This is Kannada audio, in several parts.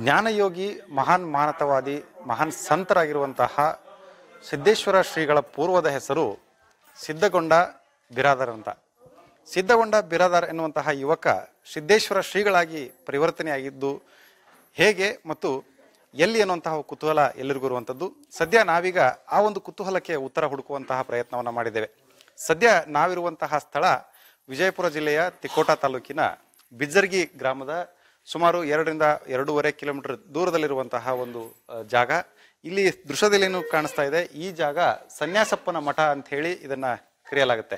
ಜ್ಞಾನಯೋಗಿ ಮಹಾನ್ ಮಾನತವಾದಿ ಮಹಾನ್ ಸಂತರಾಗಿರುವಂತಹ ಸಿದ್ದೇಶ್ವರ ಶ್ರೀಗಳ ಪೂರ್ವದ ಹೆಸರು ಸಿದ್ಧಗೊಂಡ ಬಿರಾದರ್ ಅಂತ ಸಿದ್ಧಗೊಂಡ ಬಿರಾದರ್ ಎನ್ನುವಂತಹ ಯುವಕ ಸಿದ್ದೇಶ್ವರ ಶ್ರೀಗಳಾಗಿ ಪರಿವರ್ತನೆಯಾಗಿದ್ದು ಹೇಗೆ ಮತ್ತು ಎಲ್ಲಿ ಎನ್ನುವಂತಹ ಕುತೂಹಲ ಎಲ್ಲರಿಗೂ ಇರುವಂಥದ್ದು ಸದ್ಯ ನಾವೀಗ ಆ ಒಂದು ಕುತೂಹಲಕ್ಕೆ ಉತ್ತರ ಹುಡುಕುವಂತಹ ಪ್ರಯತ್ನವನ್ನು ಮಾಡಿದ್ದೇವೆ ಸದ್ಯ ನಾವಿರುವಂತಹ ಸ್ಥಳ ವಿಜಯಪುರ ಜಿಲ್ಲೆಯ ತಿಕೋಟಾ ತಾಲೂಕಿನ ಬಿಜ್ಜರ್ಗಿ ಗ್ರಾಮದ ಸುಮಾರು ಎರಡರಿಂದ ಎರಡೂವರೆ ಕಿಲೋಮೀಟರ್ ದೂರದಲ್ಲಿರುವಂತಹ ಒಂದು ಜಾಗ ಇಲ್ಲಿ ದೃಶ್ಯದಲ್ಲಿ ಏನು ಕಾಣಿಸ್ತಾ ಇದೆ ಈ ಜಾಗ ಸನ್ಯಾಸಪ್ಪನ ಮಠ ಅಂತ ಹೇಳಿ ಇದನ್ನು ಕರೆಯಲಾಗುತ್ತೆ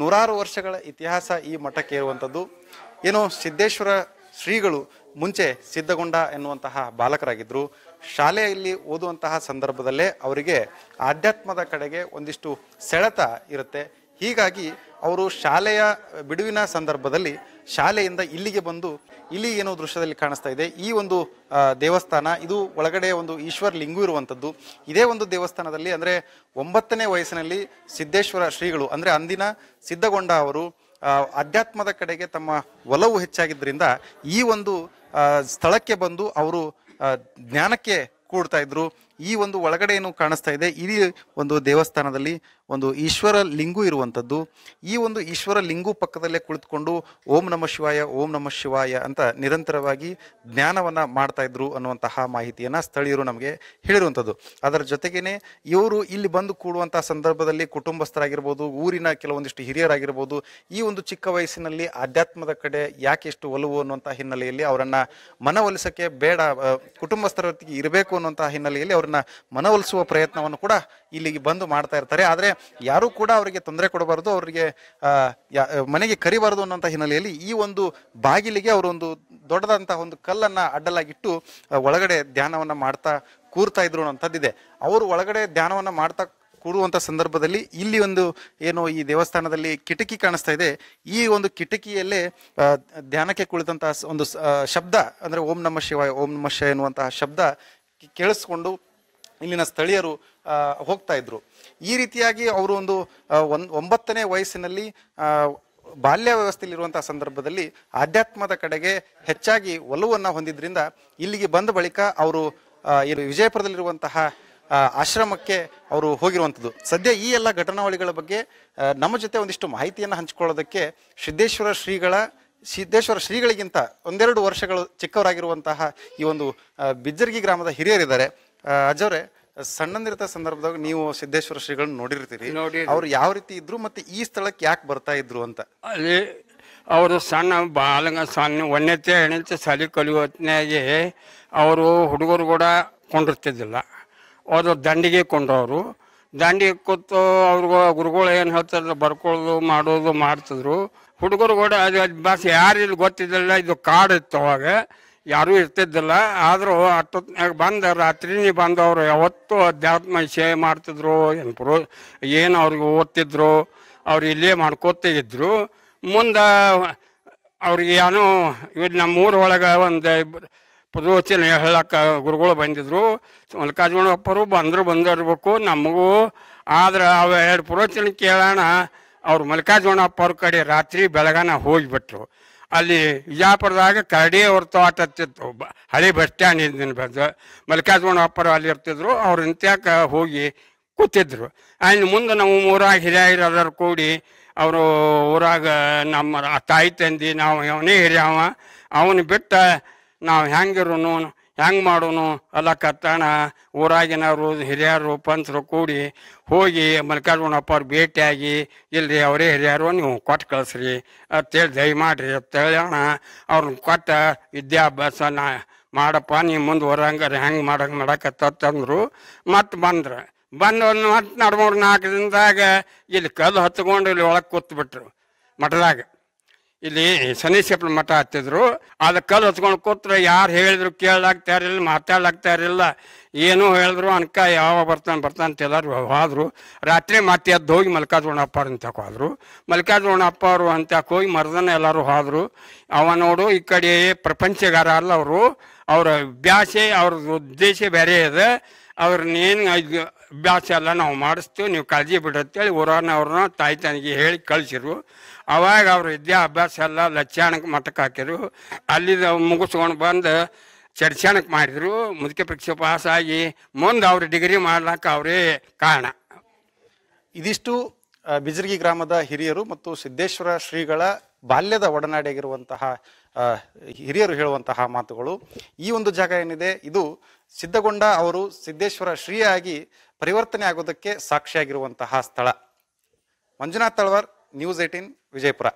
ನೂರಾರು ವರ್ಷಗಳ ಇತಿಹಾಸ ಈ ಮಠಕ್ಕೆ ಇರುವಂಥದ್ದು ಏನು ಸಿದ್ದೇಶ್ವರ ಶ್ರೀಗಳು ಮುಂಚೆ ಸಿದ್ಧಗೊಂಡ ಎನ್ನುವಂತಹ ಬಾಲಕರಾಗಿದ್ದರು ಶಾಲೆಯಲ್ಲಿ ಓದುವಂತಹ ಸಂದರ್ಭದಲ್ಲೇ ಅವರಿಗೆ ಆಧ್ಯಾತ್ಮದ ಕಡೆಗೆ ಒಂದಿಷ್ಟು ಸೆಳೆತ ಇರುತ್ತೆ ಹೀಗಾಗಿ ಅವರು ಶಾಲೆಯ ಬಿಡುವಿನ ಸಂದರ್ಭದಲ್ಲಿ ಶಾಲೆಯಿಂದ ಇಲ್ಲಿಗೆ ಬಂದು ಇಲ್ಲಿ ಏನೋ ದೃಶ್ಯದಲ್ಲಿ ಕಾಣಿಸ್ತಾ ಇದೆ ಈ ಒಂದು ದೇವಸ್ಥಾನ ಇದು ಒಳಗಡೆ ಒಂದು ಈಶ್ವರ ಲಿಂಗು ಇರುವಂಥದ್ದು ಇದೇ ಒಂದು ದೇವಸ್ಥಾನದಲ್ಲಿ ಅಂದರೆ ಒಂಬತ್ತನೇ ವಯಸ್ಸಿನಲ್ಲಿ ಸಿದ್ದೇಶ್ವರ ಶ್ರೀಗಳು ಅಂದರೆ ಅಂದಿನ ಸಿದ್ಧಗೊಂಡ ಅವರು ಅಧ್ಯಾತ್ಮದ ಕಡೆಗೆ ತಮ್ಮ ಒಲವು ಹೆಚ್ಚಾಗಿದ್ದರಿಂದ ಈ ಒಂದು ಸ್ಥಳಕ್ಕೆ ಬಂದು ಅವರು ಜ್ಞಾನಕ್ಕೆ ಕೂಡ್ತಾ ಇದ್ರು ಈ ಒಂದು ಒಳಗಡೆ ಏನು ಕಾಣಿಸ್ತಾ ಇದೆ ಇಡೀ ಒಂದು ದೇವಸ್ಥಾನದಲ್ಲಿ ಒಂದು ಈಶ್ವರ ಲಿಂಗು ಇರುವಂಥದ್ದು ಈ ಒಂದು ಈಶ್ವರ ಲಿಂಗು ಪಕ್ಕದಲ್ಲೇ ಕುಳಿತುಕೊಂಡು ಓಂ ನಮ ಶಿವಾಯ ಓಂ ನಮ ಶಿವಾಯ ಅಂತ ನಿರಂತರವಾಗಿ ಜ್ಞಾನವನ್ನು ಮಾಡ್ತಾ ಇದ್ರು ಅನ್ನುವಂತಹ ಮಾಹಿತಿಯನ್ನು ಸ್ಥಳೀಯರು ನಮಗೆ ಹೇಳಿರುವಂಥದ್ದು ಅದರ ಜೊತೆಗೇನೆ ಇವರು ಇಲ್ಲಿ ಬಂದು ಕೂಡುವಂಥ ಸಂದರ್ಭದಲ್ಲಿ ಕುಟುಂಬಸ್ಥರಾಗಿರ್ಬೋದು ಊರಿನ ಕೆಲವೊಂದಿಷ್ಟು ಹಿರಿಯರಾಗಿರ್ಬೋದು ಈ ಒಂದು ಚಿಕ್ಕ ವಯಸ್ಸಿನಲ್ಲಿ ಆಧ್ಯಾತ್ಮದ ಕಡೆ ಯಾಕೆ ಒಲವು ಅನ್ನುವಂಥ ಹಿನ್ನೆಲೆಯಲ್ಲಿ ಅವರನ್ನು ಮನವೊಲಿಸೋಕ್ಕೆ ಬೇಡ ಕುಟುಂಬಸ್ಥರ ಇರಬೇಕು ಅನ್ನುವಂಥ ಹಿನ್ನೆಲೆಯಲ್ಲಿ ಅವ್ರನ್ನ ಅವರನ್ನ ಮನವೊಲಿಸುವ ಪ್ರಯತ್ನವನ್ನು ಕೂಡ ಇಲ್ಲಿಗೆ ಬಂದು ಮಾಡ್ತಾ ಇರ್ತಾರೆ ಆದರೆ ಯಾರು ಕೂಡ ಅವರಿಗೆ ತೊಂದರೆ ಕೊಡಬಾರದು ಅವರಿಗೆ ಮನೆಗೆ ಕರಿಬಾರದು ಅನ್ನೋಂಥ ಹಿನ್ನೆಲೆಯಲ್ಲಿ ಈ ಒಂದು ಬಾಗಿಲಿಗೆ ಅವರೊಂದು ದೊಡ್ಡದಂತಹ ಒಂದು ಕಲ್ಲನ್ನು ಅಡ್ಡಲಾಗಿಟ್ಟು ಒಳಗಡೆ ಧ್ಯಾನವನ್ನು ಮಾಡ್ತಾ ಕೂರ್ತಾ ಇದ್ರು ಅನ್ನೋಂಥದ್ದಿದೆ ಅವರು ಒಳಗಡೆ ಧ್ಯಾನವನ್ನು ಮಾಡ್ತಾ ಕೂರುವಂಥ ಸಂದರ್ಭದಲ್ಲಿ ಇಲ್ಲಿ ಒಂದು ಏನು ಈ ದೇವಸ್ಥಾನದಲ್ಲಿ ಕಿಟಕಿ ಕಾಣಿಸ್ತಾ ಇದೆ ಈ ಒಂದು ಕಿಟಕಿಯಲ್ಲೇ ಧ್ಯಾನಕ್ಕೆ ಕುಳಿತಂತಹ ಒಂದು ಶಬ್ದ ಅಂದರೆ ಓಂ ನಮ ಶಿವಾಯ ಓಂ ನಮ ಶಿವ ಎನ್ನುವಂತಹ ಶಬ್ದ ಕೇಳಿಸ್ಕೊಂಡು ಇಲ್ಲಿನ ಸ್ಥಳೀಯರು ಹೋಗ್ತಾ ಇದ್ರು ಈ ರೀತಿಯಾಗಿ ಅವರು ಒಂದು ಒಂಬತ್ತನೇ ವಯಸ್ಸಿನಲ್ಲಿ ಬಾಲ್ಯ ವ್ಯವಸ್ಥೆಯಲ್ಲಿರುವಂತಹ ಸಂದರ್ಭದಲ್ಲಿ ಆಧ್ಯಾತ್ಮದ ಕಡೆಗೆ ಹೆಚ್ಚಾಗಿ ಒಲವನ್ನು ಹೊಂದಿದ್ರಿಂದ ಇಲ್ಲಿಗೆ ಬಂದ ಬಳಿಕ ಅವರು ವಿಜಯಪುರದಲ್ಲಿರುವಂತಹ ಆಶ್ರಮಕ್ಕೆ ಅವರು ಹೋಗಿರುವಂಥದ್ದು ಸದ್ಯ ಈ ಎಲ್ಲ ಘಟನಾವಳಿಗಳ ಬಗ್ಗೆ ನಮ್ಮ ಜೊತೆ ಒಂದಿಷ್ಟು ಮಾಹಿತಿಯನ್ನು ಹಂಚಿಕೊಳ್ಳೋದಕ್ಕೆ ಸಿದ್ದೇಶ್ವರ ಶ್ರೀಗಳ ಸಿದ್ದೇಶ್ವರ ಶ್ರೀಗಳಿಗಿಂತ ಒಂದೆರಡು ವರ್ಷಗಳು ಚಿಕ್ಕವರಾಗಿರುವಂತಹ ಈ ಒಂದು ಬಿಜ್ಜರ್ಗಿ ಗ್ರಾಮದ ಹಿರಿಯರಿದ್ದಾರೆ ಅಜ್ಜವ್ರೆ ಸಣ್ಣಂದಿರ್ತ ಸಂದರ್ಭದಾಗ ನೀವು ಸಿದ್ದೇಶ್ವರ ಶ್ರೀಗಳನ್ನ ನೋಡಿರ್ತೀರಿ ನೋಡಿ ಅವ್ರು ಯಾವ ರೀತಿ ಇದ್ರು ಮತ್ತೆ ಈ ಸ್ಥಳಕ್ಕೆ ಯಾಕೆ ಬರ್ತಾ ಇದ್ರು ಅಂತ ಅಲ್ಲಿ ಅವರು ಸಣ್ಣ ಬಾಲಂಗ ಸಣ್ಣ ಒಂದನೇ ಎಣ್ಣೆ ಸಲಿ ಅವರು ಹುಡುಗರು ಕೂಡ ಕೊಂಡಿರ್ತಿದ್ದಿಲ್ಲ ಅವರು ದಂಡಿಗೆ ಕೊಂಡವರು ದಂಡಿಗೆ ಕೂತು ಅವ್ರಿಗೂ ಗುರುಗಳು ಏನು ಹೇಳ್ತಾರೆ ಬರ್ಕೊಳ್ಳೋದು ಮಾಡೋದು ಮಾಡ್ತಿದ್ರು ಹುಡುಗರು ಕೂಡ ಅದು ಬಸ್ ಯಾರು ಇಲ್ಲಿ ಗೊತ್ತಿದ್ದಿಲ್ಲ ಇದು ಕಾಡು ಇತ್ತು ಅವಾಗ ಯಾರೂ ಇರ್ತಿದ್ದಿಲ್ಲ ಆದರೂ ಹತ್ತೊತ್ನಾಗ ಬಂದು ರಾತ್ರಿನಿ ಬಂದವರು ಯಾವತ್ತು ಯಾವತ್ತೂ ಅಧ್ಯಾತ್ಮ ಸೇವೆ ಮಾಡ್ತಿದ್ರು ಏನು ಪ್ರೋ ಏನು ಅವ್ರಿಗೆ ಓದ್ತಿದ್ರು ಅವ್ರು ಇಲ್ಲೇ ಮಾಡ್ಕೋತಿದ್ರು ಮುಂದೆ ಅವ್ರಿಗೆ ಏನೋ ಇವ್ರು ನಮ್ಮ ಊರೊಳಗೆ ಒಂದು ಪ್ರದೋಚನೆ ಹೇಳಕ್ಕೆ ಗುರುಗಳು ಬಂದಿದ್ರು ಮಲ್ಲಿಕಾರ್ಜುನಪ್ಪರು ಬಂದರು ಬಂದಿರ್ಬೇಕು ನಮಗೂ ಆದ್ರೆ ಅವ ಎರಡು ಪ್ರವಚನ ಕೇಳೋಣ ಅವ್ರು ಮಲ್ಲಿಕಾರ್ಜುನಪ್ಪ ಅವ್ರ ಕಡೆ ರಾತ್ರಿ ಬೆಳಗಾನ ಹೋಗಿಬಿಟ್ರು ಅಲ್ಲಿ ವಿಜಾಪುರದಾಗ ಕರಡಿ ಅವ್ರ ತೋಟ ಹತ್ತಿತ್ತು ಹಳೆ ಬಸ್ ಸ್ಟ್ಯಾಂಡ್ ಬಂದು ಮಲ್ಲಿಕಾರ್ಜುನ ಅಪ್ಪರು ಅಲ್ಲಿ ಇರ್ತಿದ್ರು ಅವ್ರು ಇಂತ್ಯಾಕ ಹೋಗಿ ಕೂತಿದ್ರು ಆಯ್ನ ಮುಂದೆ ನಾವು ಊರಾಗ ಹಿರಿಯರು ಕೂಡಿ ಅವರು ಊರಾಗ ನಮ್ಮ ತಾಯಿ ತಂದಿ ನಾವು ಅವನೇ ಹಿರಿಯವ ಅವನು ಬಿಟ್ಟ ನಾವು ಹೆಂಗಿರೋನು ಹೆಂಗೆ ಮಾಡೋನು ಅಲ್ಲ ಕತ್ತಣ ಊರಾಗಿನವರು ಹಿರಿಯರು ಪಂಚರು ಕೂಡಿ ಹೋಗಿ ಮಲ್ಲಿಕಾರ್ಜುನಪ್ಪ ಅವ್ರು ಭೇಟಿಯಾಗಿ ಇಲ್ಲರಿ ಅವರೇ ಹಿರಿಯರು ನೀವು ಕೊಟ್ಟು ಕಳಿಸ್ರಿ ದಯ ಮಾಡ್ರಿ ಅಂತೇಳಿ ಅಣ್ಣ ಅವ್ರನ್ನ ಕೊಟ್ಟ ವಿದ್ಯಾಭ್ಯಾಸ ನಾ ಮಾಡಪ್ಪ ನೀವು ಮುಂದುವರಂಗಾರೆ ಹೆಂಗೆ ಮಾಡಂಗೆ ಮಾಡಕತ್ತಂದ್ರು ಮತ್ತೆ ಬಂದ್ರು ಬಂದು ಒಂದು ಮತ್ತೆ ನಡ್ಮೂರು ನಾಲ್ಕು ದಿನದಾಗ ಇಲ್ಲಿ ಕಲ್ಲು ಹತ್ಕೊಂಡು ಇಲ್ಲಿ ಒಳಗೆ ಕೂತ್ಬಿಟ್ರು ಮಠದಾಗ ಇಲ್ಲಿ ಶನಿಶೇಪನ ಮಠ ಹತ್ತಿದ್ರು ಅದ ಕಲ್ಲು ಹೊತ್ಕೊಂಡು ಕೂತ್ರೆ ಯಾರು ಹೇಳಿದ್ರು ಕೇಳಲಾಗ್ತಾ ಇರಲಿಲ್ಲ ಮಾತಾಡ್ಲಾಗ್ತಾ ಇರಲಿಲ್ಲ ಏನೂ ಹೇಳಿದ್ರು ಅನ್ಕ ಯಾವಾಗ ಬರ್ತಾನೆ ಬರ್ತಾನೆ ಅಂತ ಎಲ್ಲರೂ ಹೋದ್ರು ರಾತ್ರಿ ಮತ್ತೆ ಎದ್ದು ಹೋಗಿ ಮಲ್ಲಿಕಾರ್ಜುನಪ್ಪ ಅವ್ರು ಅಂತ ಹೋದ್ರು ಅಪ್ಪ ಅವರು ಅಂತ ಹೋಗಿ ಮರದನ್ನ ಎಲ್ಲರೂ ಹೋದ್ರು ಅವ ನೋಡು ಈ ಕಡೆ ಪ್ರಪಂಚಗಾರ ಅಲ್ಲ ಅವರು ಅವರ ಅಭ್ಯಾಸ ಅವ್ರದ್ದು ಉದ್ದೇಶ ಬೇರೆ ಇದೆ ಅವ್ರನ್ನೇನು ಅಭ್ಯಾಸ ಎಲ್ಲ ನಾವು ಮಾಡಿಸ್ತೀವಿ ನೀವು ಕಾಳಜಿ ಬಿಡತ್ತೇಳಿ ಊರನವ್ರನ್ನ ತಾಯಿ ತನಗೆ ಹೇಳಿ ಕಳಿಸಿರು ಅವಾಗ ಅವರು ಅಭ್ಯಾಸ ಎಲ್ಲ ಲಕ್ಷಣಕ್ಕೆ ಮಠಕ್ಕೆ ಹಾಕಿದ್ರು ಅಲ್ಲಿದ ಮುಗಿಸ್ಕೊಂಡು ಬಂದು ಚರ್ಚೆಣಕ್ಕೆ ಮಾಡಿದರು ಮುದುಕೆ ಪರೀಕ್ಷೆ ಪಾಸಾಗಿ ಮುಂದೆ ಅವ್ರ ಡಿಗ್ರಿ ಮಾಡ್ಲಿಕ್ಕೆ ಅವರೇ ಕಾರಣ ಇದಿಷ್ಟು ಬಿಜರಗಿ ಗ್ರಾಮದ ಹಿರಿಯರು ಮತ್ತು ಸಿದ್ದೇಶ್ವರ ಶ್ರೀಗಳ ಬಾಲ್ಯದ ಒಡನಾಡಿಯಾಗಿರುವಂತಹ ಹಿರಿಯರು ಹೇಳುವಂತಹ ಮಾತುಗಳು ಈ ಒಂದು ಜಾಗ ಏನಿದೆ ಇದು ಸಿದ್ಧಗೊಂಡ ಅವರು ಸಿದ್ದೇಶ್ವರ ಶ್ರೀಯಾಗಿ ಪರಿವರ್ತನೆ ಆಗೋದಕ್ಕೆ ಸಾಕ್ಷಿಯಾಗಿರುವಂತಹ ಸ್ಥಳ ಮಂಜುನಾಥ್ ತಳವರ್ ನ್ಯೂಸ್ ಏಟೀನ್ ವಿಜಯಪುರ